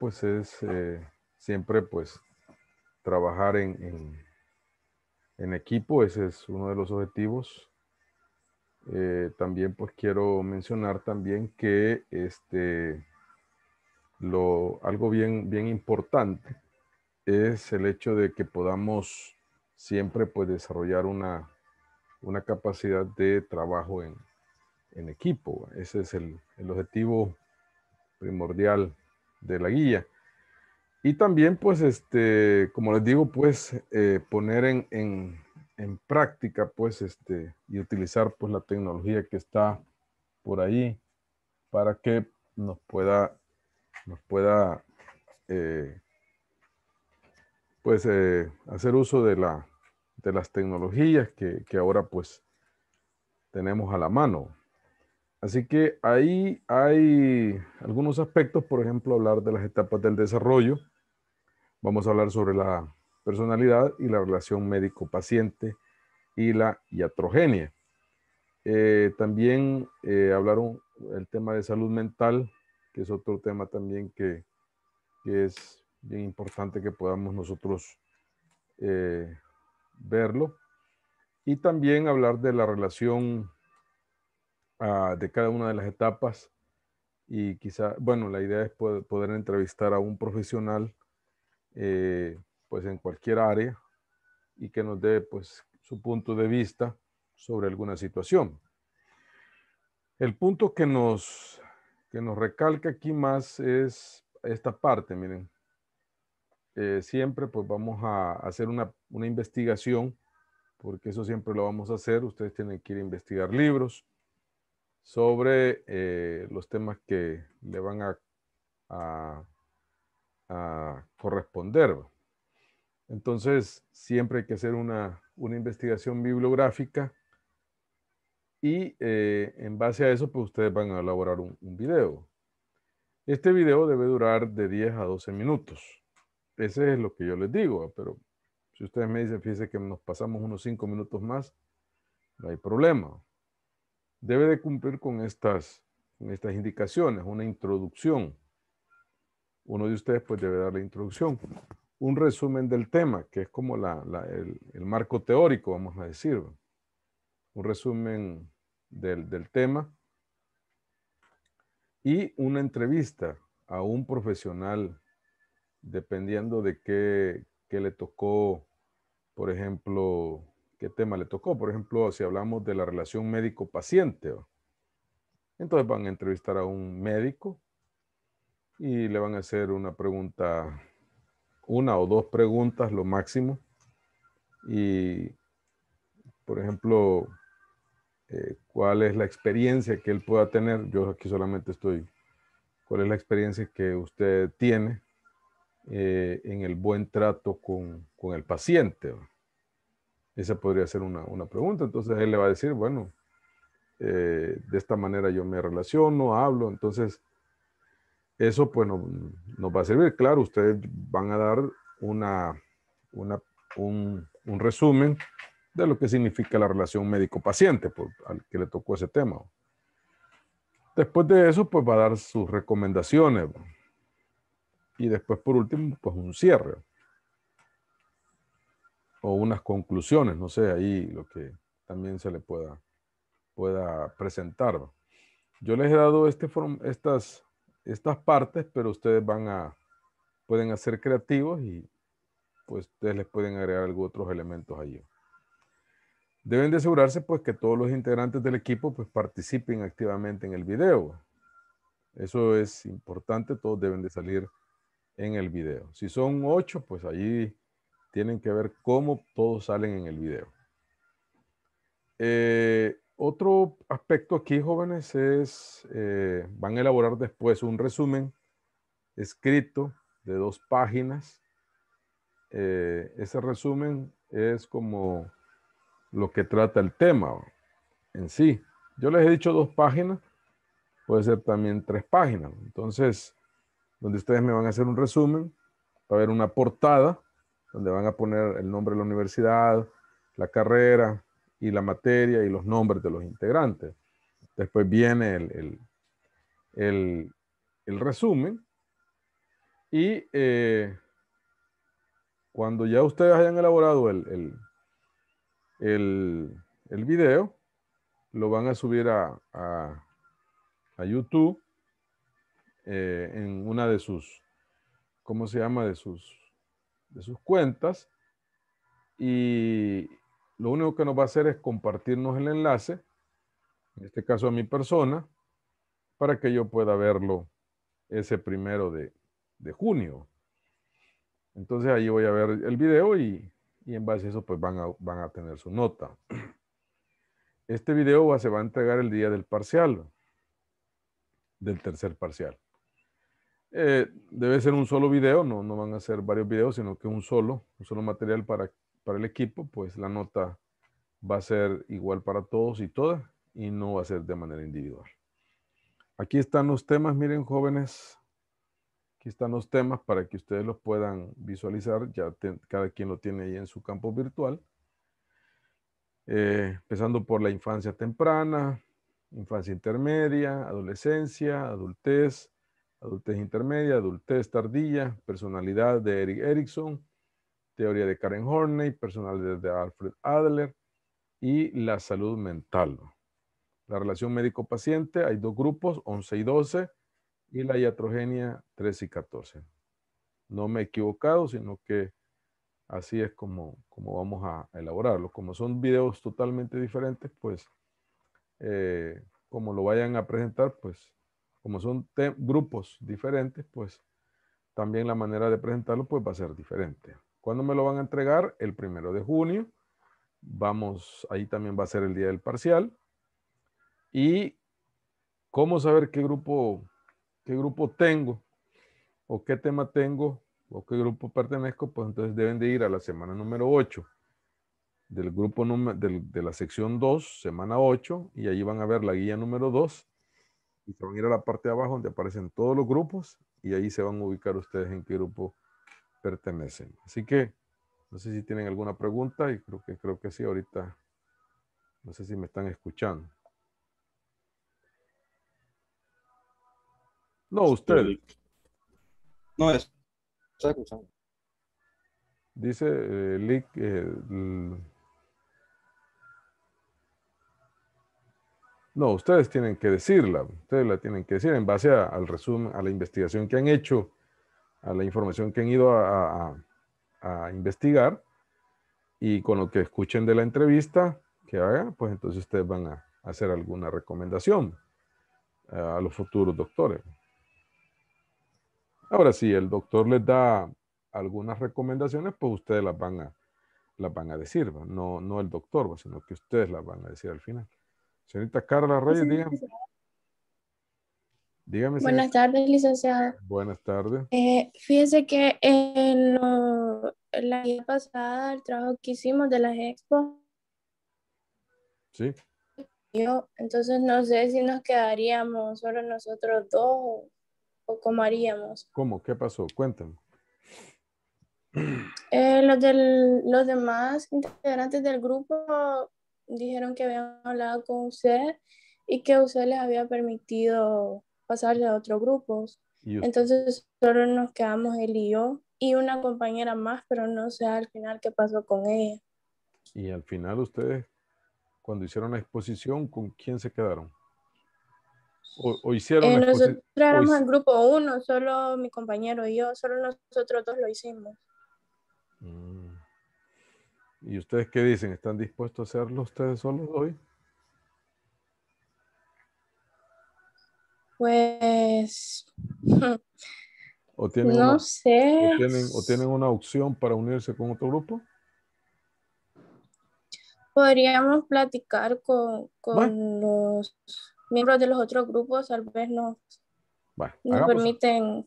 pues es eh, siempre pues trabajar en, equipo, ese es uno de los objetivos. Eh, también pues quiero mencionar también que este, lo, algo bien, bien importante es el hecho de que podamos siempre pues desarrollar una, capacidad de trabajo en, equipo. Ese es el, el objetivo primordial de la guía. Y también, pues, este, como les digo, pues, eh, poner en, en, en, práctica, pues, este, y utilizar, pues, la tecnología que está por ahí para que nos pueda, nos pueda, eh, pues, eh, hacer uso de, la, de las tecnologías que, que ahora, pues, tenemos a la mano. Así que ahí hay algunos aspectos, por ejemplo, hablar de las etapas del desarrollo. Vamos a hablar sobre la personalidad y la relación médico-paciente y la iatrogenia. Eh, también eh, hablaron el tema de salud mental, que es otro tema también que, es bien importante que podamos nosotros eh, verlo. Y también hablar de la relación de cada una de las etapas y quizá, bueno, la idea es poder, poder entrevistar a un profesional eh, pues en cualquier área y que nos dé pues su punto de vista sobre alguna situación. El punto que nos, que nos recalca aquí más es esta parte, miren. Eh, siempre pues vamos a hacer una, una investigación, porque eso siempre lo vamos a hacer. Ustedes tienen que ir a investigar libros, sobre eh, los temas que le van a, corresponder. Entonces, siempre hay que hacer una, investigación bibliográfica y eh, en base a eso, pues ustedes van a elaborar un, un, video. Este video debe durar de 10 a 12 minutos. Ese es lo que yo les digo, pero si ustedes me dicen, fíjense que nos pasamos unos 5 minutos más, no hay problema debe de cumplir con estas, estas indicaciones, una introducción. Uno de ustedes pues debe dar la introducción. Un resumen del tema, que es como el, el, marco teórico, vamos a decir. Un resumen del, del tema. Y una entrevista a un profesional, dependiendo de qué, qué le tocó, por ejemplo, qué tema le tocó. Por ejemplo, si hablamos de la relación médico-paciente, entonces van a entrevistar a un médico y le van a hacer una pregunta, una o dos preguntas, lo máximo. Y, por ejemplo, eh, cuál es la experiencia que él pueda tener. Yo aquí solamente estoy, cuál es la experiencia que usted tiene eh, en el buen trato con, con el paciente. Esa podría ser una, una pregunta. Entonces él le va a decir, bueno, eh, de esta manera yo me relaciono, hablo, entonces eso pues nos va a servir. Claro, ustedes van a dar una, un, resumen de lo que significa la relación médico-paciente, al que le tocó ese tema. Después de eso, pues va a dar sus recomendaciones. Y después, por último, pues un cierre o unas conclusiones, no sé, ahí lo que también se le pueda, pueda presentar. Yo les he dado este estas, estas partes, pero ustedes van a, pueden hacer creativos y pues ustedes les pueden agregar algunos otros elementos ahí. Deben de asegurarse pues que todos los integrantes del equipo pues participen activamente en el video. Eso es importante, todos deben de salir en el video. Si son ocho, pues allí tienen que ver cómo todos salen en el video. Eh, otro aspecto aquí, jóvenes, es, eh, van a elaborar después un resumen escrito de dos páginas. Eh, ese resumen es como lo que trata el tema en sí. Yo les he dicho dos páginas, puede ser también tres páginas. Entonces, donde ustedes me van a hacer un resumen, va a haber una portada, donde van a poner el nombre de la universidad, la carrera y la materia y los nombres de los integrantes. Después viene el, resumen y eh, cuando ya ustedes hayan elaborado el, el video, lo van a subir a, YouTube eh, en una de sus, ¿cómo se llama? De sus de sus cuentas y lo único que nos va a hacer es compartirnos el enlace, en este caso a mi persona, para que yo pueda verlo ese primero de, junio. Entonces ahí voy a ver el video y, en base a eso pues van a, tener su nota. Este video se va a entregar el día del parcial, del tercer parcial. Eh, debe ser un solo video, no, no van a ser varios videos, sino que un solo, un solo material para, el equipo, pues la nota va a ser igual para todos y todas y no va a ser de manera individual. Aquí están los temas, miren jóvenes, aquí están los temas para que ustedes los puedan visualizar, ya cada quien lo tiene ahí en su campo virtual. Eh, empezando por la infancia temprana, infancia intermedia, adolescencia, adultez, adultez intermedia, adultez tardía, personalidad de Eric Erickson, teoría de Karen Horney, personalidad de Alfred Adler y la salud mental. La relación médico-paciente, hay dos grupos, 11 y 12, y la iatrogenia 13 y 14. No me he equivocado, sino que así es como, como vamos a elaborarlo. Como son videos totalmente diferentes, pues eh, como lo vayan a presentar, pues como son grupos diferentes, pues también la manera de presentarlo pues va a ser diferente. ¿Cuándo me lo van a entregar? El primero de junio. Vamos, ahí también va a ser el día del parcial. Y cómo saber qué grupo, qué grupo tengo o qué tema tengo o qué grupo pertenezco, pues entonces deben de ir a la semana número 8 del grupo del, de la sección 2, semana 8, y ahí van a ver la guía número 2 y se van a ir a la parte de abajo donde aparecen todos los grupos y ahí se van a ubicar ustedes en qué grupo pertenecen. Así que no sé si tienen alguna pregunta y creo que, creo que sí, ahorita no sé si me están escuchando. No, este, usted. No es. Dice eh, Lick, eh, No, ustedes tienen que decirla, ustedes la tienen que decir en base al resumen, a la investigación que han hecho, a la información que han ido a, investigar y con lo que escuchen de la entrevista que haga, pues entonces ustedes van a hacer alguna recomendación eh, a los futuros doctores. Ahora, si el doctor les da algunas recomendaciones, pues ustedes las van a, van a decir, no, no el doctor, sino que ustedes las van a decir al final. Señorita Carla Reyes, dígame. Dígame. Buenas tardes, licenciada. Buenas tardes. Eh, Fíjense que en, la día pasada, el trabajo que hicimos de las expo. Sí. Yo, entonces no sé si nos quedaríamos solo nosotros dos o, cómo haríamos. ¿Cómo? ¿Qué pasó? Cuéntame. Eh, los, los demás integrantes del grupo dijeron que habían hablado con usted y que usted les había permitido pasarle a otros grupos. Entonces solo nos quedamos él y yo y una compañera más, pero no sé al final qué pasó con ella. Y al final ustedes, cuando hicieron la exposición, ¿con quién se quedaron? O, hicieron eh, nosotros éramos el grupo uno, solo mi compañero y yo, solo nosotros dos lo hicimos. Mm. ¿Y ustedes qué dicen? ¿Están dispuestos a hacerlo ustedes solos hoy? Pues... ¿O tienen no una, sé. O tienen, una opción para unirse con otro grupo? Podríamos platicar con, los miembros de los otros grupos, tal vez nos, nos permiten...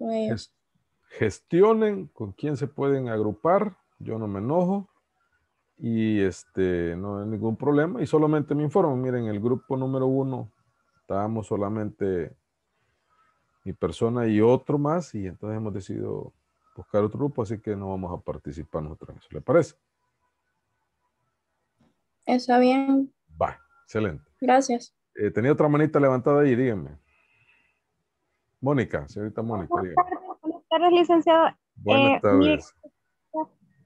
Eh, gestionen con quién se pueden agrupar, yo no me enojo y este, no hay ningún problema y solamente me informo, miren, el grupo número uno, estábamos solamente mi persona y otro más y entonces hemos decidido buscar otro grupo, así que no vamos a participar nosotros ¿le parece? Está bien. Va, excelente. Gracias. Eh, tenía otra manita levantada ahí, díganme. Mónica, señorita Mónica. Buenas tardes, licenciado. Buenas eh, tardes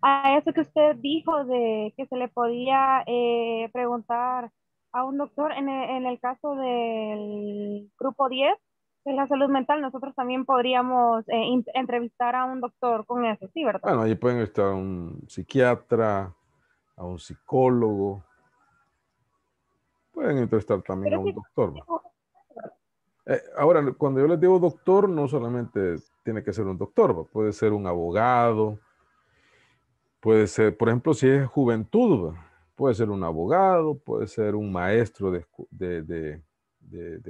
a eso que usted dijo de que se le podía eh, preguntar a un doctor en e, el, caso del grupo 10, que es la salud mental, nosotros también podríamos eh, entrevistar a un doctor con eso, ¿sí, verdad? Bueno, ahí pueden estar un psiquiatra, a un psicólogo, pueden entrevistar también a un doctor. Eh, ahora, cuando yo les digo doctor, no solamente tiene que ser un doctor, puede ser un abogado, Puede ser, por ejemplo, si es juventud, puede ser un abogado, puede ser un maestro de,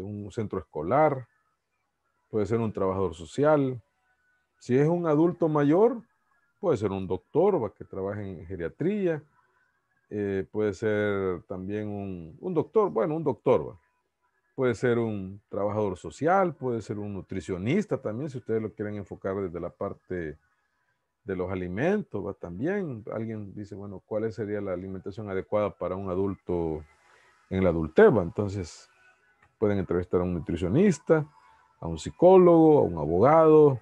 un centro escolar, puede ser un trabajador social. Si es un adulto mayor, puede ser un doctor que trabaje en geriatría, eh, puede ser también un, un, doctor, bueno, un doctor, puede ser un trabajador social, puede ser un nutricionista también, si ustedes lo quieren enfocar desde la parte de los alimentos, ¿va? también alguien dice, bueno, ¿cuál sería la alimentación adecuada para un adulto en la adultez? Entonces, pueden entrevistar a un nutricionista, a un psicólogo, a un abogado,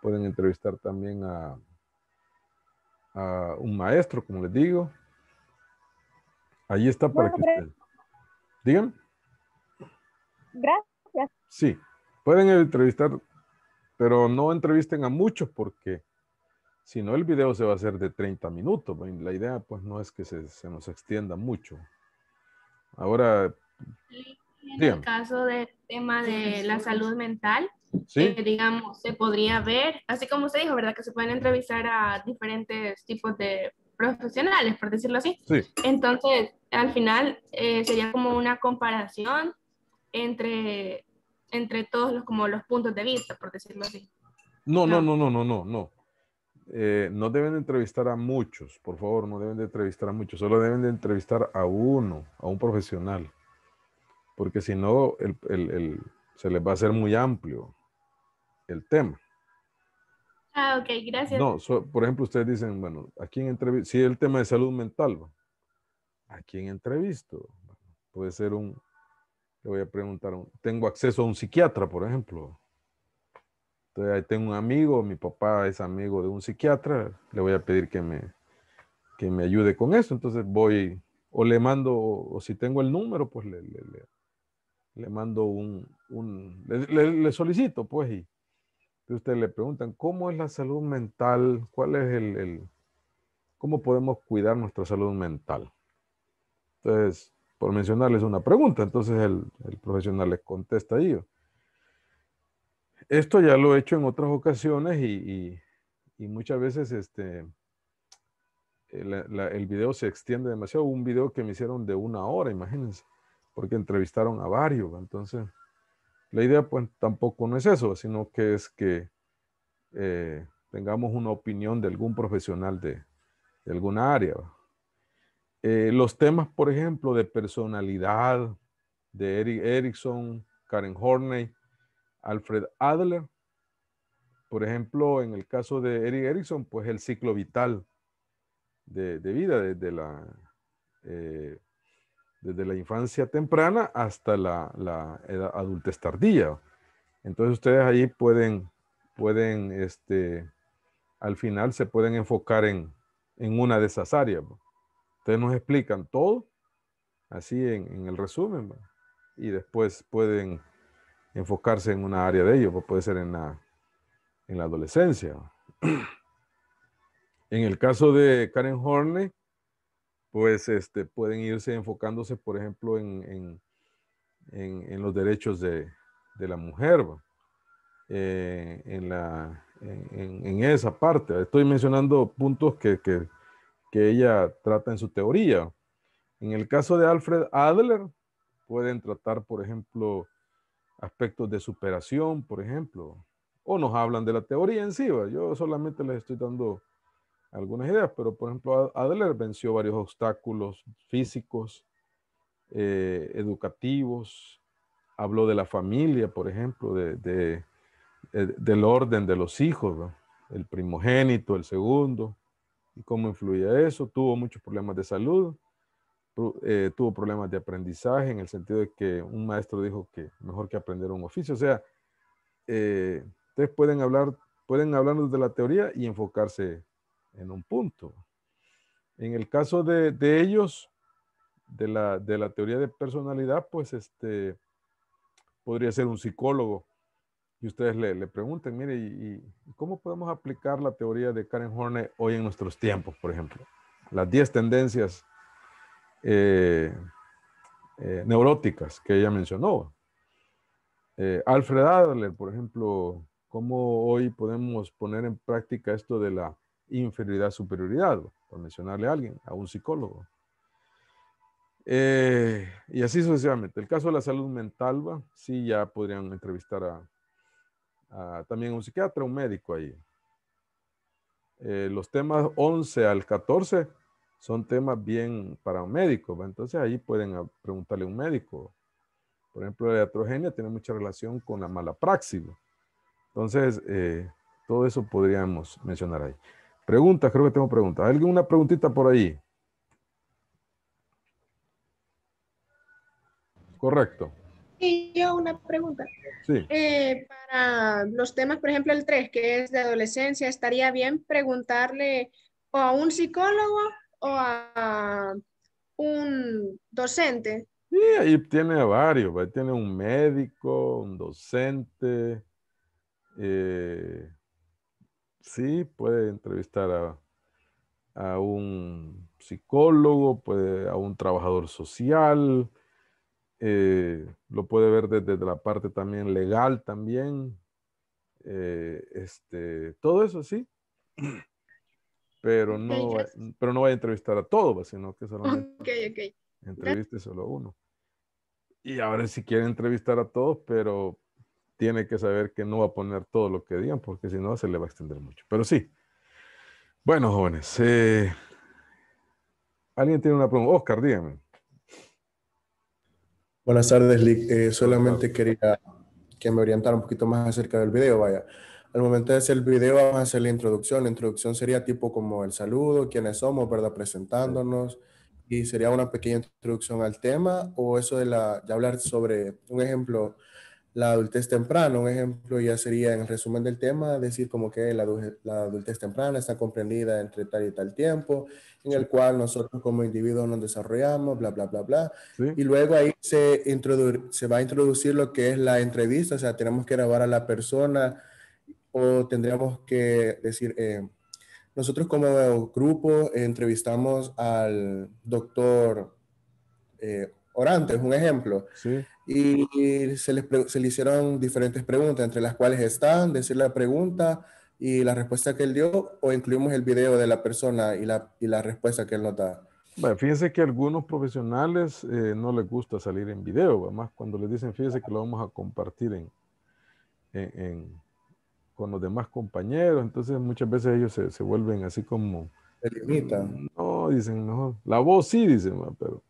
pueden entrevistar también a, a un maestro, como les digo. Ahí está para que ustedes digan Gracias. Sí, pueden entrevistar, pero no entrevisten a muchos porque si no, el video se va a hacer de 30 minutos. La idea pues no es que se, se nos extienda mucho. Ahora, en el caso del tema de la salud mental, eh, digamos, se podría ver, así como se dijo, ¿verdad? Que se pueden entrevistar a diferentes tipos de profesionales, por decirlo así. Entonces, al final eh, sería como una comparación entre, entre todos los, como los puntos de vista, por decirlo así. no, no, no, no, no, no. Eh, no deben entrevistar a muchos, por favor, no deben de entrevistar a muchos, solo deben de entrevistar a uno, a un profesional, porque si no, el, se les va a hacer muy amplio el tema. Ah, ok, gracias. No, por ejemplo, ustedes dicen, bueno, ¿a quién entrevisto? Si el tema de salud mental, ¿a quién entrevisto? puede ser un, le voy a preguntar, tengo acceso a un psiquiatra, por ejemplo. Entonces, ahí tengo un amigo, mi papá es amigo de un psiquiatra, le voy a pedir que me, que me ayude con eso. Entonces voy, o le mando, o si tengo el número, pues le, le, le, mando un, un le, solicito, pues, y ustedes le preguntan, ¿cómo es la salud mental? ¿Cuál es el, el cómo podemos cuidar nuestra salud mental? Entonces, por mencionarles una pregunta, entonces el, el profesional les contesta a esto ya lo he hecho en otras ocasiones y, muchas veces este, el video se extiende demasiado. Un video que me hicieron de una hora, imagínense, porque entrevistaron a varios. Entonces, la idea pues tampoco no es eso, sino que es que eh, tengamos una opinión de algún profesional de, alguna área. Eh, los temas, por ejemplo, de personalidad, de Eric Erickson, Karen Horney, Alfred Adler. Por ejemplo, en el caso de Eric Erickson, pues el ciclo vital de, vida desde la, eh, desde la infancia temprana hasta la, la edad adultez tardía. Entonces ustedes ahí pueden, pueden, este, al final se pueden enfocar en, una de esas áreas. Ustedes nos explican todo, así en el resumen, y después pueden enfocarse en una área de ellos, pues puede ser en la, en la adolescencia. En el caso de Karen Horney, pues este, pueden irse enfocándose, por ejemplo, en, en, en, los derechos de, de la mujer, pues. eh, en, la, en, esa parte. Estoy mencionando puntos que, que, que ella trata en su teoría. En el caso de Alfred Adler, pueden tratar, por ejemplo, aspectos de superación, por ejemplo, o nos hablan de la teoría en sí. Yo solamente les estoy dando algunas ideas, pero por ejemplo, Adler venció varios obstáculos físicos, eh, educativos, habló de la familia, por ejemplo, de, eh, del orden de los hijos, el primogénito, el segundo, y cómo influía eso. Tuvo muchos problemas de salud eh, tuvo problemas de aprendizaje en el sentido de que un maestro dijo que mejor que aprender un oficio. O sea, ustedes eh, pueden hablar, pueden hablarnos de la teoría y enfocarse en un punto. En el caso de, ellos, de la, teoría de personalidad, pues este podría ser un psicólogo. Y ustedes le, pregunten, mire, ¿y, cómo podemos aplicar la teoría de Karen Horne hoy en nuestros tiempos, por ejemplo? Las 10 tendencias eh, eh, neuróticas que ella mencionó. Eh, Alfred Adler, por ejemplo, cómo hoy podemos poner en práctica esto de la inferioridad superioridad, por mencionarle a alguien, a un psicólogo. y así sucesivamente. El caso de la salud mental, ¿va? sí, ya podrían entrevistar a, a también un psiquiatra, un médico ahí. los temas 11 al 14 son temas bien para un médico. Entonces ahí pueden ah, preguntarle a un médico. Por ejemplo, la iatrogenia tiene mucha relación con la mala praxis. Entonces, eh, todo eso podríamos mencionar ahí. Preguntas, creo que tengo preguntas. una preguntita por ahí? Correcto. Sí, yo una pregunta. Eh, para los temas, por ejemplo, el 3, que es de adolescencia, ¿estaría bien preguntarle a un psicólogo o a un docente. Sí, ahí tiene varios, tiene un médico, un docente. Eh, sí, puede entrevistar a, un psicólogo, puede, a un trabajador social, eh, lo puede ver desde, la parte también legal también. Eh, este, todo eso, sí pero no, pero no va a entrevistar a todos, pues, sino que solamente okay, entreviste solo uno. Y ahora si quiere entrevistar a todos, pero tiene que saber que no va a poner todo lo que digan, porque si no se le va a extender mucho. Pero sí. Bueno, jóvenes. Eh, ¿Alguien tiene una pregunta? Oscar, dígame. Buenas tardes, eh, solamente quería que me orientara un poquito más acerca del video, vaya al momento de hacer el video vamos a hacer la introducción. La introducción sería tipo como el saludo, quiénes somos, ¿verdad? Presentándonos. Y sería una pequeña introducción al tema o eso de, la, hablar sobre, un ejemplo, la adultez temprana. Un ejemplo ya sería en el resumen del tema decir como que la, la adultez temprana está comprendida entre tal y tal tiempo, en el cual nosotros como individuos nos desarrollamos, bla, bla, bla, bla. Y luego ahí se, se va a introducir lo que es la entrevista, o sea, tenemos que grabar a la persona o tendríamos que decir, eh, nosotros como grupo entrevistamos al doctor eh, Orante, es un ejemplo, sí. y se, se le hicieron diferentes preguntas, entre las cuales están decir la pregunta y la respuesta que él dio, o incluimos el video de la persona y la, y la respuesta que él nos da. Bueno, fíjense que a algunos profesionales eh, no les gusta salir en video, además cuando les dicen, fíjense que lo vamos a compartir en, en con los demás compañeros, entonces muchas veces ellos se, se vuelven así como... Se limitan. No, dicen, no, la voz sí, dicen, pero...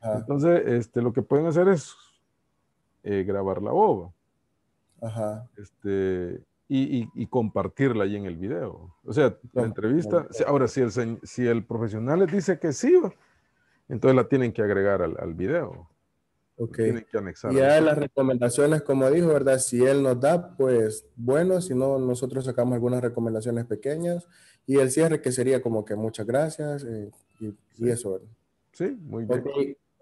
Ah. Entonces, este, lo que pueden hacer es eh, grabar la voz Este, y, y, y, compartirla ahí en el video. O sea, la entrevista, ahora si el, si el profesional les dice que sí, entonces la tienen que agregar al, al video. Ok. Ya las recomendaciones, como dijo, ¿verdad? Si él nos da, pues bueno, si no, nosotros sacamos algunas recomendaciones pequeñas y el cierre que sería como que muchas gracias eh, y, eso, ¿verdad? Sí, muy bien.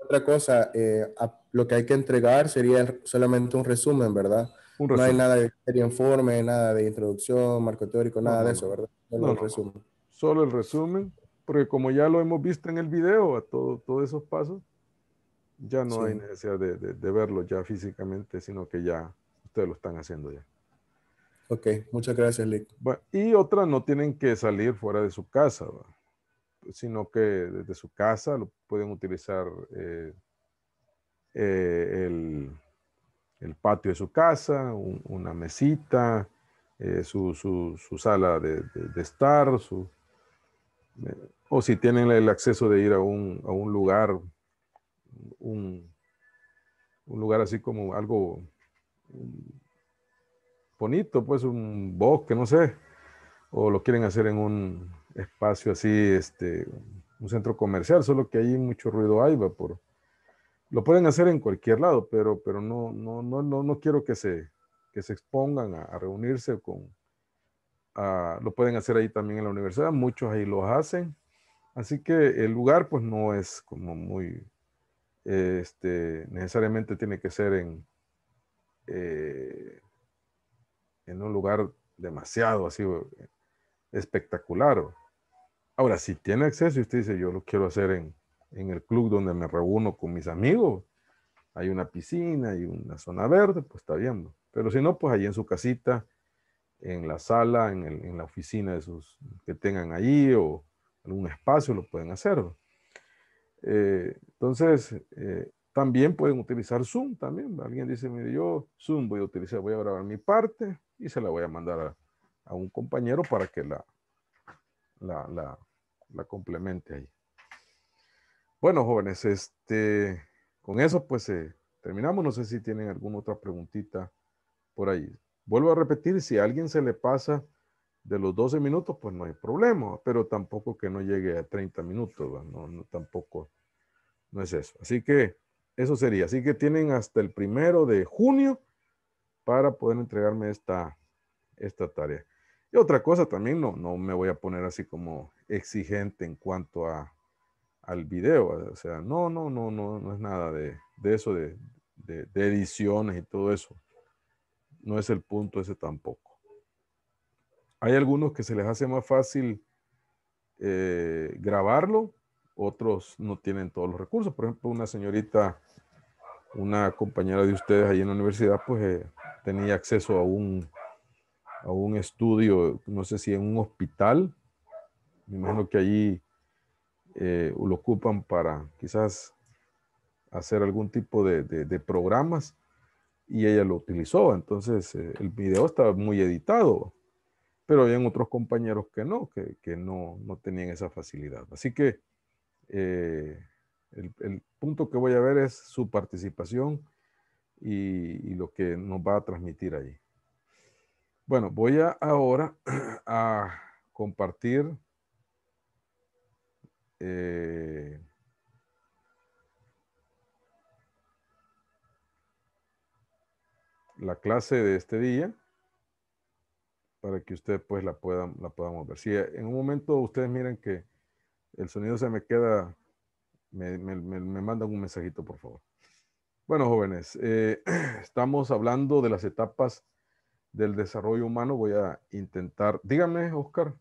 Otra cosa, eh, lo que hay que entregar sería solamente un resumen, ¿verdad? No hay nada de informe, nada de introducción, marco teórico, nada de eso, ¿verdad? Solo el resumen. Solo el resumen, porque como ya lo hemos visto en el video, a todo, todos esos pasos, ya no hay necesidad de, verlo ya físicamente, sino que ya ustedes lo están haciendo ya. Ok, muchas gracias, y otras no tienen que salir fuera de su casa, sino que desde su casa lo pueden utilizar eh, eh, el, patio de su casa, una mesita, eh, su, sala de, estar, su, o si tienen el acceso de ir a un, a un lugar un, lugar así como algo bonito, pues un bosque, no sé, o lo quieren hacer en un espacio así, este, un centro comercial, solo que ahí mucho ruido hay, va por... Lo pueden hacer en cualquier lado, pero, pero no, no, no, no, quiero que se, que se expongan a, reunirse con... lo pueden hacer ahí también en la universidad, muchos ahí los hacen, así que el lugar pues no es como muy este, necesariamente tiene que ser en, eh, en un lugar demasiado así espectacular. Ahora, si tiene acceso y usted dice, yo lo quiero hacer en, el club donde me reúno con mis amigos, hay una piscina y una zona verde, pues está bien. Pero si no, pues allí en su casita, en la sala, en, la oficina de sus, que tengan allí o algún espacio, lo pueden hacer. Eh, entonces, eh, también pueden utilizar Zoom también. Alguien dice, mire, yo Zoom voy a utilizar, voy a grabar mi parte y se la voy a mandar a, un compañero para que la, la, complemente ahí. Bueno, jóvenes, este, con eso pues eh, terminamos. No sé si tienen alguna otra preguntita por ahí. Vuelvo a repetir, si a alguien se le pasa de los 12 minutos, pues no hay problema, pero tampoco que no llegue a 30 minutos, no, no, tampoco, no es eso. Así que eso sería, así que tienen hasta el primero de junio para poder entregarme esta, esta tarea. Y otra cosa también, no, no me voy a poner así como exigente en cuanto a, al video, o sea, no, no, no, no, no es nada de, de eso, de, de ediciones y todo eso. No es el punto ese tampoco. Hay algunos que se les hace más fácil eh, grabarlo, otros no tienen todos los recursos. Por ejemplo, una señorita, una compañera de ustedes ahí en la universidad, pues eh, tenía acceso a un, a un estudio, no sé si en un hospital, me imagino que allí eh, lo ocupan para quizás hacer algún tipo de, de, programas y ella lo utilizó. Entonces, el video estaba muy editado pero hay otros compañeros que no, que, no, tenían esa facilidad. Así que eh, el, punto que voy a ver es su participación y, lo que nos va a transmitir allí. Bueno, voy a, ahora a compartir eh, la clase de este día para que ustedes pues la puedan, la podamos ver. Si eh, en un momento ustedes miren que el sonido se me queda, me, me, me, mandan un mensajito, por favor. Bueno, jóvenes, eh, estamos hablando de las etapas del desarrollo humano. Voy a intentar, dígame, Oscar.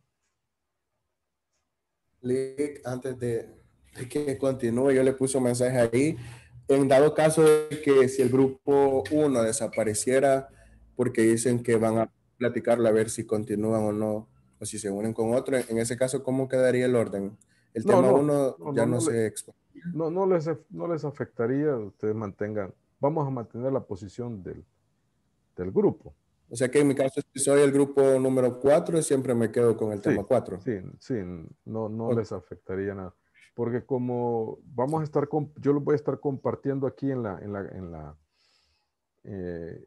Antes de, de que continúe, yo le puse un mensaje ahí. En dado caso de que si el grupo 1 desapareciera porque dicen que van a platicarla, a ver si continúan o no, o si se unen con otro. En ese caso, ¿cómo quedaría el orden? El tema uno ya no, se expone. No, no, les, no les afectaría, ustedes mantengan, vamos a mantener la posición del, del grupo. O sea que en mi caso, si soy el grupo número 4, siempre me quedo con el tema 4. Sí, sí, no, no les afectaría nada. Porque como vamos a estar, yo lo voy a estar compartiendo aquí en la, en la, en eh,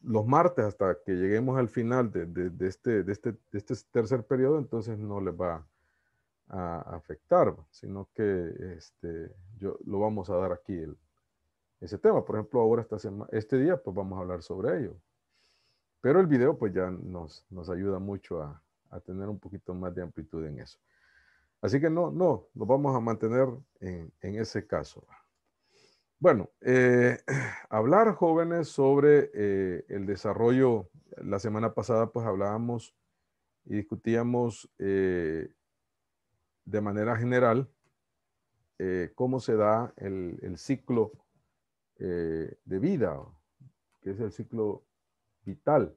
los martes hasta que lleguemos al final de, este, este, este, tercer periodo, entonces no les va a afectar, sino que este, yo, lo vamos a dar aquí el, ese tema. Por ejemplo, ahora esta semana, este día, pues vamos a hablar sobre ello. Pero el video, pues ya nos, ayuda mucho a, tener un poquito más de amplitud en eso. Así que no, no, lo vamos a mantener en, en ese caso. Bueno, eh, hablar jóvenes sobre eh, el desarrollo, la semana pasada pues hablábamos y discutíamos eh, de manera general cómo se da el, ciclo de vida, que es el ciclo vital.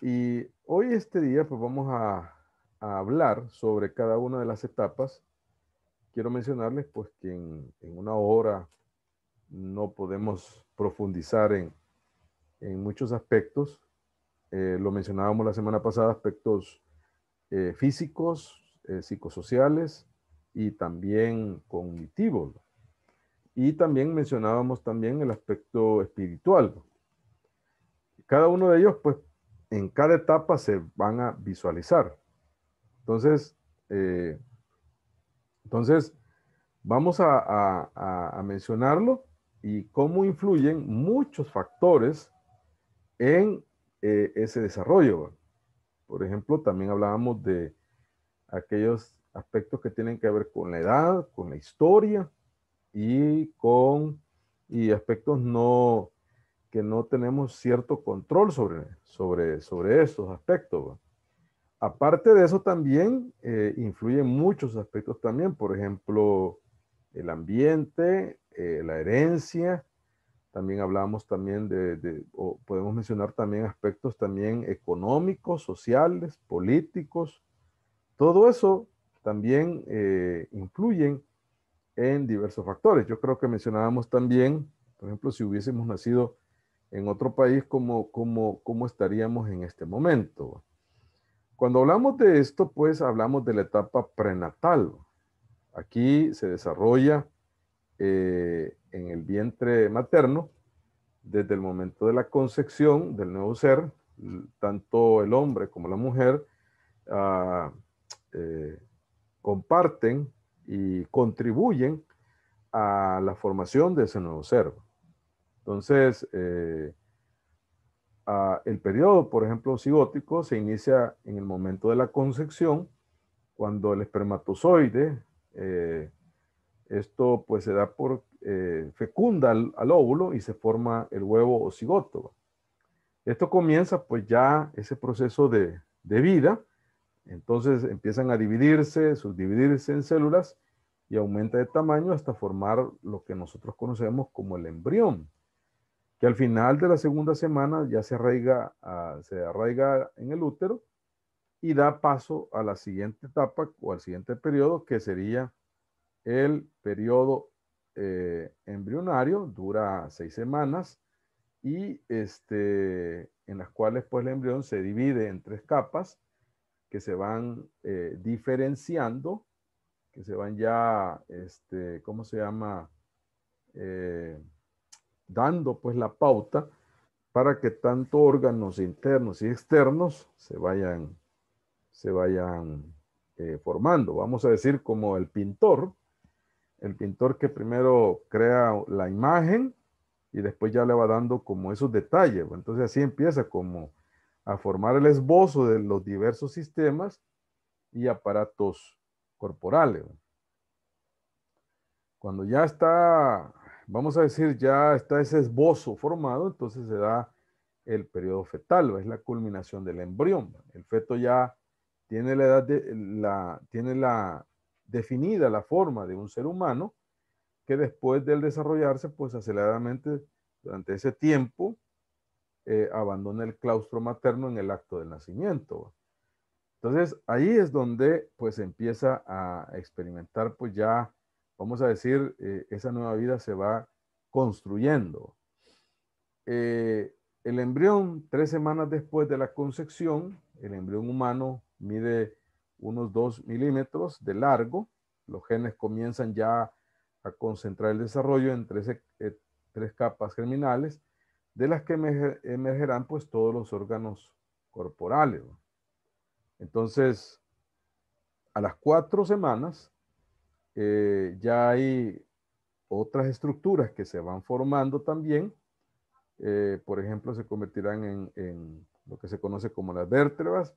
Y hoy este día pues vamos a, hablar sobre cada una de las etapas. Quiero mencionarles pues que en, en una hora no podemos profundizar en, muchos aspectos. Eh, lo mencionábamos la semana pasada, aspectos eh, físicos, eh, psicosociales y también cognitivos. Y también mencionábamos también el aspecto espiritual. Cada uno de ellos, pues, en cada etapa se van a visualizar. Entonces, entonces vamos a mencionarlo y cómo influyen muchos factores en eh, ese desarrollo. Por ejemplo, también hablábamos de aquellos aspectos que tienen que ver con la edad, con la historia y con y aspectos no que no tenemos cierto control sobre, sobre, sobre esos aspectos. Aparte de eso también eh, influyen muchos aspectos también, por ejemplo, el ambiente, eh, la herencia, también hablamos también de, podemos mencionar también aspectos también económicos, sociales, políticos, todo eso también eh, influyen en diversos factores. Yo creo que mencionábamos también, por ejemplo, si hubiésemos nacido en otro país, ¿cómo, cómo, cómo estaríamos en este momento? Cuando hablamos de esto, pues hablamos de la etapa prenatal. Aquí se desarrolla eh, en el vientre materno, desde el momento de la concepción del nuevo ser, tanto el hombre como la mujer ah, eh, comparten y contribuyen a la formación de ese nuevo ser. Entonces, eh, ah, el periodo, por ejemplo, cigótico se inicia en el momento de la concepción, cuando el espermatozoide esto pues se da por, eh, fecunda al, óvulo y se forma el huevo o cigoto. Esto comienza pues ya ese proceso de, vida. Entonces empiezan a dividirse, subdividirse en células y aumenta de tamaño hasta formar lo que nosotros conocemos como el embrión, que al final de la segunda semana ya se arraiga, ah, se arraiga en el útero y da paso a la siguiente etapa o al siguiente periodo que sería el periodo eh, embrionario dura seis semanas y este, en las cuales pues el embrión se divide en tres capas que se van eh, diferenciando, que se van ya, este, ¿cómo se llama? Eh, dando pues la pauta para que tanto órganos internos y externos se vayan, se vayan formando. Vamos a decir como el pintor, el pintor que primero crea la imagen y después ya le va dando como esos detalles. Pues. Entonces así empieza como a formar el esbozo de los diversos sistemas y aparatos corporales. Pues. Cuando ya está, vamos a decir, ya está ese esbozo formado, entonces se da el periodo fetal, pues, es la culminación del embrión. El feto ya tiene la edad de, la, tiene la, definida la forma de un ser humano que después del desarrollarse, pues aceleradamente durante ese tiempo eh, abandona el claustro materno en el acto del nacimiento. Entonces ahí es donde pues empieza a experimentar pues ya, vamos a decir, eh, esa nueva vida se va construyendo. Eh, el embrión, tres semanas después de la concepción, el embrión humano mide unos 2 milímetros de largo. Los genes comienzan ya a concentrar el desarrollo en tres, eh, capas germinales, de las que emergerán pues todos los órganos corporales. Entonces, a las cuatro semanas eh, ya hay otras estructuras que se van formando también. Eh, por ejemplo, se convertirán en, en lo que se conoce como las vértebras,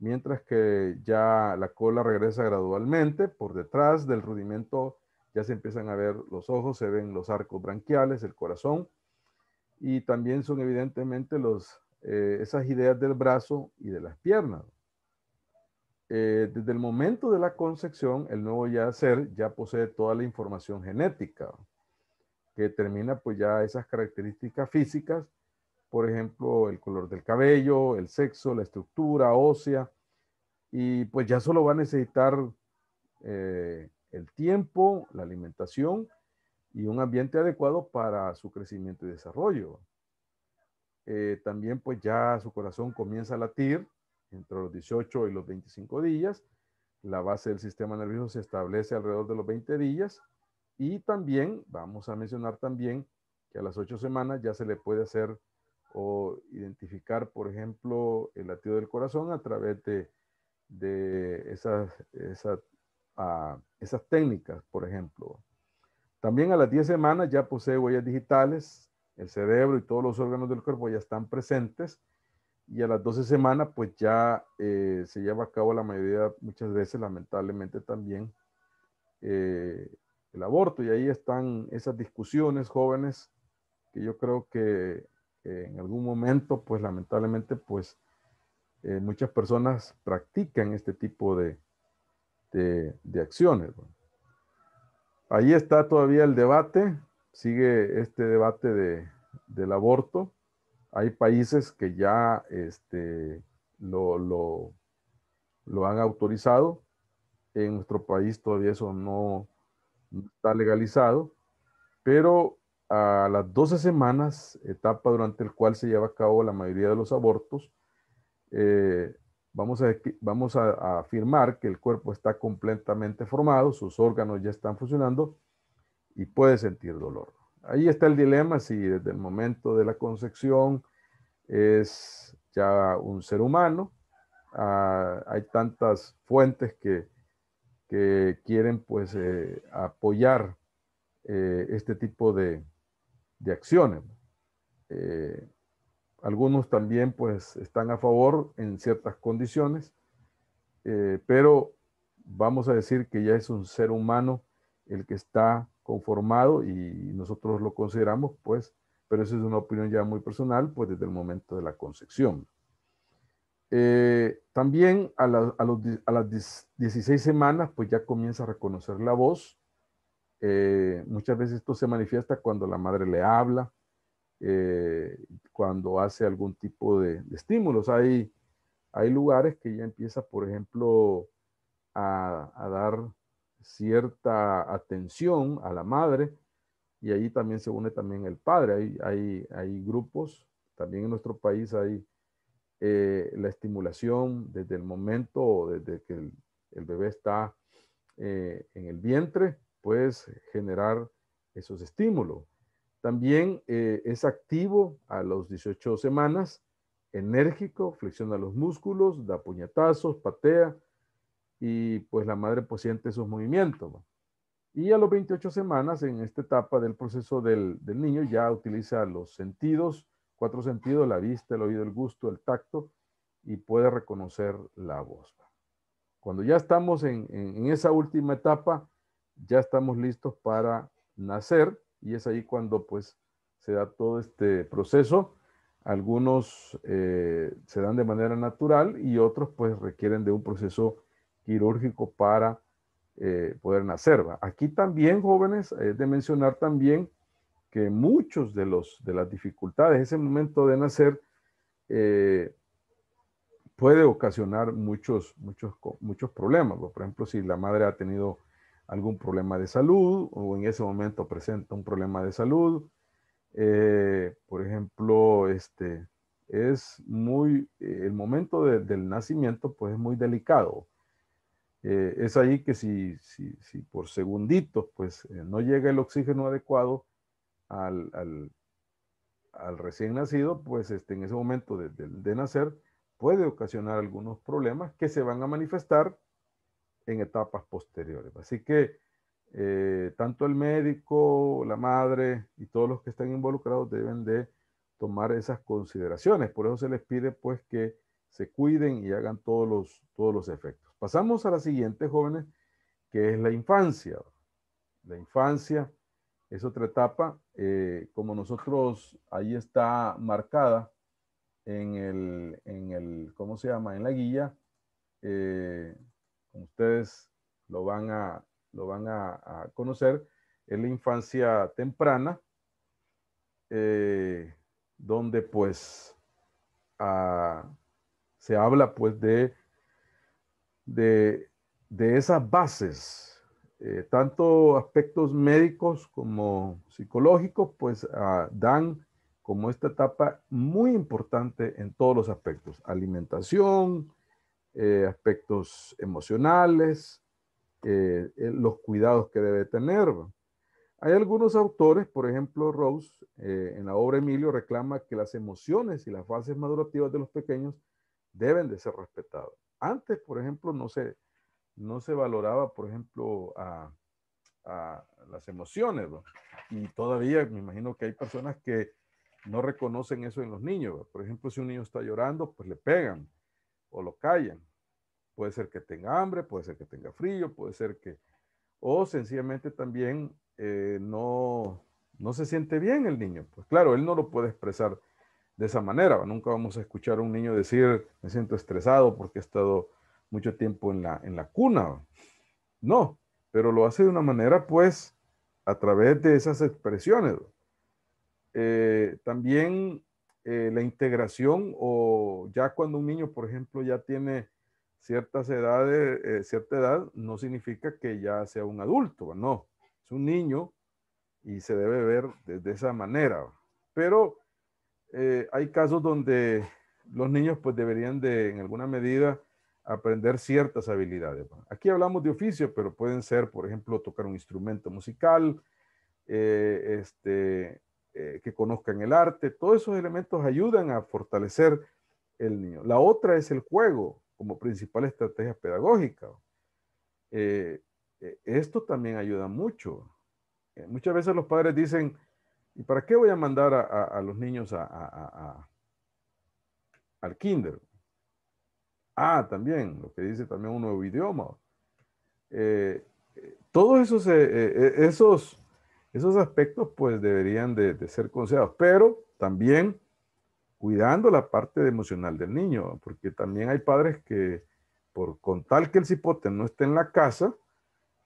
mientras que ya la cola regresa gradualmente por detrás del rudimento ya se empiezan a ver los ojos, se ven los arcos branquiales, el corazón y también son evidentemente los, eh, esas ideas del brazo y de las piernas. Eh, desde el momento de la concepción, el nuevo ya ser ya posee toda la información genética que termina pues ya esas características físicas por ejemplo, el color del cabello, el sexo, la estructura ósea, y pues ya solo va a necesitar eh, el tiempo, la alimentación y un ambiente adecuado para su crecimiento y desarrollo. Eh, también pues ya su corazón comienza a latir entre los 18 y los 25 días, la base del sistema nervioso se establece alrededor de los 20 días y también vamos a mencionar también que a las 8 semanas ya se le puede hacer o identificar, por ejemplo, el latido del corazón a través de, esas, ah, esas, técnicas, por ejemplo. También a las 10 semanas ya posee huellas digitales, el cerebro y todos los órganos del cuerpo ya están presentes y a las 12 semanas pues ya eh, se lleva a cabo la mayoría, muchas veces lamentablemente también, eh, el aborto. Y ahí están esas discusiones jóvenes que yo creo que en algún momento, pues lamentablemente, pues eh, muchas personas practican este tipo de, acciones. ahí está todavía el debate, sigue este debate del aborto. Hay países que ya este, lo, lo, han autorizado. En nuestro país todavía eso no está legalizado, pero a las 12 semanas, etapa durante la cual se lleva a cabo la mayoría de los abortos, eh, vamos, a, vamos afirmar que el cuerpo está completamente formado, sus órganos ya están funcionando y puede sentir dolor. Ahí está el dilema si desde el momento de la concepción es ya un ser humano. Ah, hay tantas fuentes que, quieren pues eh, apoyar eh, este tipo de, de acciones. Eh, algunos también pues están a favor en ciertas condiciones, eh, pero vamos a decir que ya es un ser humano el que está conformado y nosotros lo consideramos pues, pero eso es una opinión ya muy personal pues desde el momento de la concepción. Eh, también a, a, a las 16 semanas pues ya comienza a reconocer la voz eh, muchas veces esto se manifiesta cuando la madre le habla, eh, cuando hace algún tipo de, estímulos. Hay, lugares que ya empieza, por ejemplo, a, dar cierta atención a la madre y ahí también se une también el padre. Hay, grupos, también en nuestro país hay eh, la estimulación desde el momento, desde que el, bebé está en el vientre pues generar esos estímulos. También eh, es activo a los 18 semanas, enérgico, flexiona los músculos, da puñetazos, patea y pues la madre pues siente esos movimientos. Y a los 28 semanas, en esta etapa del proceso del, niño, ya utiliza los sentidos, cuatro sentidos, la vista, el oído, el gusto, el tacto y puede reconocer la voz. Cuando ya estamos en esa última etapa, ya estamos listos para nacer y es ahí cuando pues se da todo este proceso. Algunos eh, se dan de manera natural y otros pues requieren de un proceso quirúrgico para eh, poder nacer. Aquí también, jóvenes, es de mencionar también que muchos de, los, de las dificultades, ese momento de nacer, eh, puede ocasionar muchos, muchos, muchos problemas. Por ejemplo, si la madre ha tenido algún problema de salud o en ese momento presenta un problema de salud. Eh, por ejemplo, este, es muy, eh, el momento del nacimiento pues es muy delicado. Eh, es ahí que si, si, si por segunditos pues no llega el oxígeno adecuado al, recién nacido, pues este, en ese momento de, de nacer puede ocasionar algunos problemas que se van a manifestar en etapas posteriores. Así que eh, tanto el médico, la madre y todos los que están involucrados deben de tomar esas consideraciones. Por eso se les pide pues que se cuiden y hagan todos los, todos los efectos. Pasamos a la siguiente, jóvenes, que es la infancia. La infancia es otra etapa, eh, como nosotros, ahí está marcada en el, en el, ¿cómo se llama? En la guía, eh, como ustedes lo van a, lo van a, conocer, es la infancia temprana, eh, donde pues ah, se habla pues de, de, esas bases, eh, tanto aspectos médicos como psicológicos, pues ah, dan como esta etapa muy importante en todos los aspectos, alimentación, eh, aspectos emocionales, eh, eh, los cuidados que debe tener. Hay algunos autores, por ejemplo, Rose, en la obra Emilio, reclama que las emociones y las fases madurativas de los pequeños deben de ser respetadas. Antes, por ejemplo, no se, no se valoraba, por ejemplo, a, las emociones. Y todavía me imagino que hay personas que no reconocen eso en los niños. Por ejemplo, si un niño está llorando, pues le pegan o lo callan. Puede ser que tenga hambre, puede ser que tenga frío, puede ser que... O sencillamente también eh, no, no se siente bien el niño. Pues claro, él no lo puede expresar de esa manera. Nunca vamos a escuchar a un niño decir, me siento estresado porque he estado mucho tiempo en la, en la cuna. No, pero lo hace de una manera, pues, a través de esas expresiones. Eh, también eh, la integración o ya cuando un niño, por ejemplo, ya tiene ciertas edades, eh, cierta edad, no significa que ya sea un adulto, no, es un niño y se debe ver de esa manera. Pero eh, hay casos donde los niños pues deberían de, en alguna medida, aprender ciertas habilidades. Aquí hablamos de oficio, pero pueden ser, por ejemplo, tocar un instrumento musical, este, eh, que conozcan el arte, todos esos elementos ayudan a fortalecer el niño. La otra es el juego como principal estrategia pedagógica. Eh, eh, esto también ayuda mucho. muchas veces los padres dicen, ¿y para qué voy a mandar a, los niños a, al kinder? Ah, también, lo que dice también un nuevo idioma. todos esos, esos esos aspectos pues deberían de, ser considerados, pero también cuidando la parte emocional del niño, porque también hay padres que por con tal que el cipote no esté en la casa,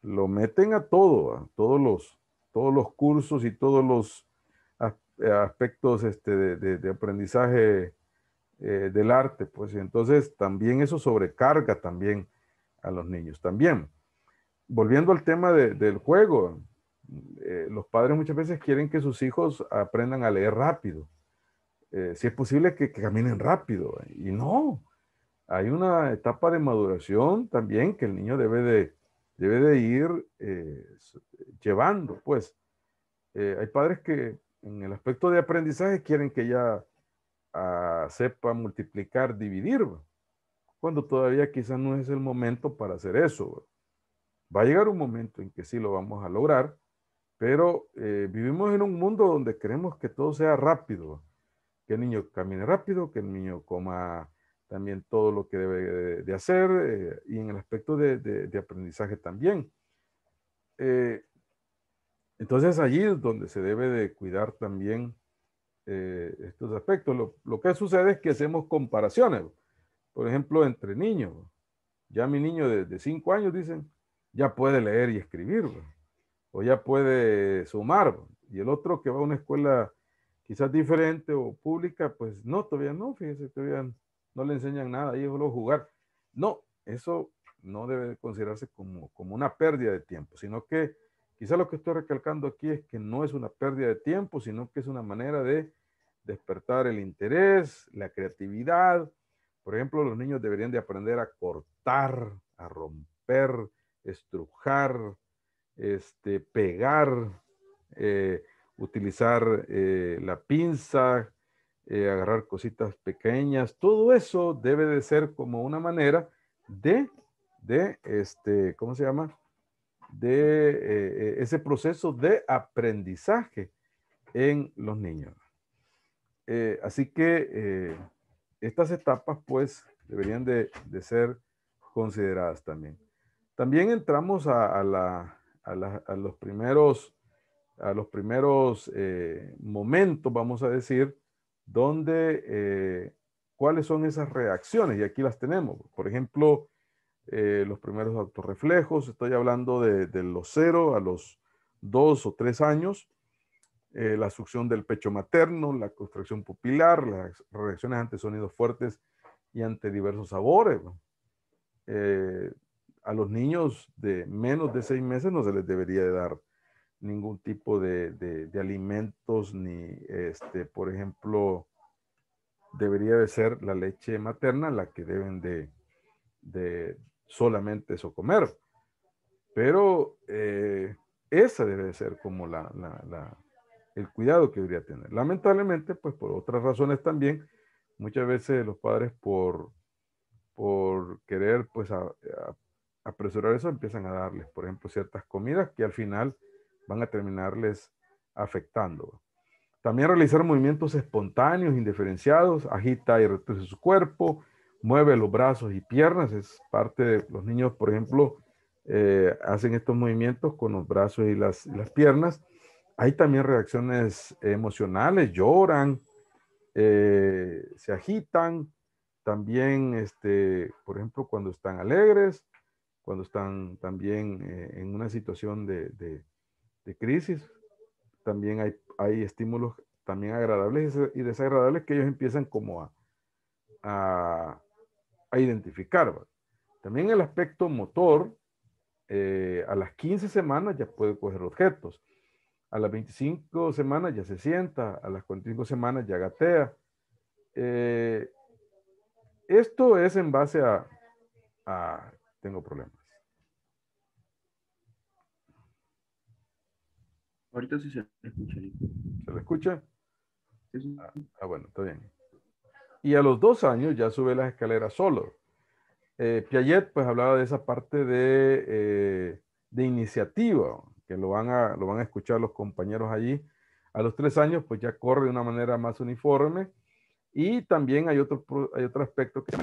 lo meten a todo, a todos los, todos los cursos y todos los aspectos este, de, aprendizaje eh, del arte, pues entonces también eso sobrecarga también a los niños. También, volviendo al tema del juego, eh, los padres muchas veces quieren que sus hijos aprendan a leer rápido. Eh, si es posible que, caminen rápido. Y no, hay una etapa de maduración también que el niño debe de, debe de ir eh, llevando. Pues hay padres que en el aspecto de aprendizaje quieren que ya ah, sepa multiplicar, dividir, cuando todavía quizás no es el momento para hacer eso. Va a llegar un momento en que sí lo vamos a lograr, pero eh, vivimos en un mundo donde queremos que todo sea rápido, que el niño camine rápido, que el niño coma también todo lo que debe de hacer eh, y en el aspecto de, de, aprendizaje también. Eh, entonces allí es donde se debe de cuidar también estos aspectos. Lo, que sucede es que hacemos comparaciones, por ejemplo, entre niños. Ya mi niño de 5 años, dicen, ya puede leer y escribir o ya puede sumar. Pues. Y el otro que va a una escuela quizás diferente o pública, pues no, todavía no, fíjese, todavía no le enseñan nada, ahí es solo jugar. No, eso no debe considerarse como, como una pérdida de tiempo, sino que quizás lo que estoy recalcando aquí es que no es una pérdida de tiempo, sino que es una manera de despertar el interés, la creatividad. Por ejemplo, los niños deberían de aprender a cortar, a romper, estrujar, este, pegar, eh, utilizar eh, la pinza, eh, agarrar cositas pequeñas, todo eso debe de ser como una manera de, de este, ¿cómo se llama? De ese proceso de aprendizaje en los niños. así que estas etapas, pues, deberían de, ser consideradas también. También entramos a la a, los primeros, a los primeros eh, momentos, vamos a decir, dónde eh, cuáles son esas reacciones, y aquí las tenemos. Por ejemplo, eh, los primeros autorreflejos, estoy hablando de, los cero a los dos o tres años, la succión del pecho materno, la constricción pupilar, las reacciones ante sonidos fuertes y ante diversos sabores a los niños de menos de seis meses no se les debería de dar ningún tipo de, de, alimentos ni, este, por ejemplo, debería de ser la leche materna la que deben de, de solamente eso comer. Pero eh, esa debe de ser como la, la, la, el cuidado que debería tener. Lamentablemente, pues por otras razones también, muchas veces los padres por, por querer pues a, a apresurar eso, empiezan a darles, por ejemplo, ciertas comidas que al final van a terminarles afectando. También realizar movimientos espontáneos, indiferenciados, agita y retuerce su cuerpo, mueve los brazos y piernas, es parte de los niños, por ejemplo, eh, hacen estos movimientos con los brazos y las, las piernas. Hay también reacciones emocionales, lloran, eh, se agitan, también, este, por ejemplo, cuando están alegres, cuando están también eh, en una situación de, crisis, también hay, hay, estímulos también agradables y desagradables que ellos empiezan como a, a, identificar. También el aspecto motor, eh, a las 15 semanas ya puede coger objetos, a las 25 semanas ya se sienta, a las 45 semanas ya gatea. Eh, esto es en base a tengo problemas. Ahorita sí se escucha. ¿Se le escucha? Ah, ah, bueno, está bien. Y a los dos años ya sube las escaleras solo. Eh, Piaget pues hablaba de esa parte eh, de, iniciativa, que lo van, a, lo van a escuchar los compañeros allí. A los tres años pues ya corre de una manera más uniforme. Y también hay otro, hay otro aspecto que se